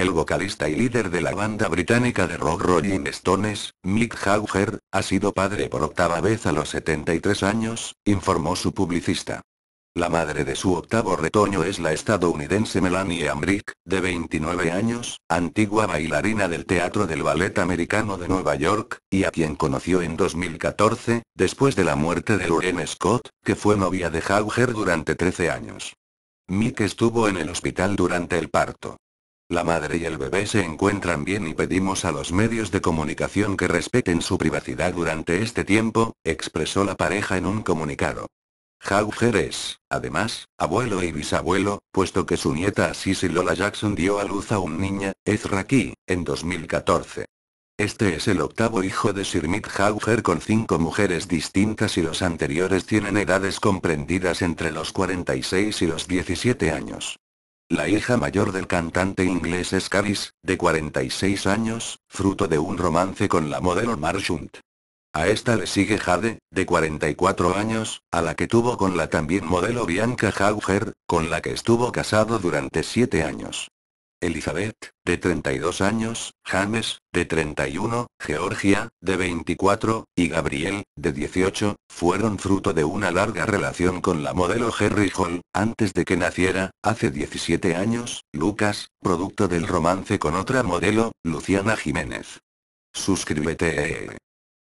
El vocalista y líder de la banda británica de rock Rolling Stones, Mick Jagger, ha sido padre por octava vez a los 73 años, informó su publicista. La madre de su octavo retoño es la estadounidense Melanie Ambrick, de 29 años, antigua bailarina del Teatro del Ballet Americano de Nueva York, y a quien conoció en 2014, después de la muerte de Lauren Scott, que fue novia de Jagger durante 13 años. Mick estuvo en el hospital durante el parto. La madre y el bebé se encuentran bien y pedimos a los medios de comunicación que respeten su privacidad durante este tiempo, expresó la pareja en un comunicado. Hauger es, además, abuelo y bisabuelo, puesto que su nieta Assisi Lola Jackson dio a luz a un niña, Ezra Key, en 2014. Este es el octavo hijo de Sirmit Hauger con cinco mujeres distintas y los anteriores tienen edades comprendidas entre los 46 y los 17 años. La hija mayor del cantante inglés es Scaris, de 46 años, fruto de un romance con la modelo Marshunt. A esta le sigue Jade, de 44 años, a la que tuvo con la también modelo Bianca Hauger, con la que estuvo casado durante 7 años. Elizabeth, de 32 años, James, de 31, Georgia, de 24, y Gabriel, de 18, fueron fruto de una larga relación con la modelo Harry Hall, antes de que naciera, hace 17 años, Lucas, producto del romance con otra modelo, Luciana Jiménez. Suscríbete.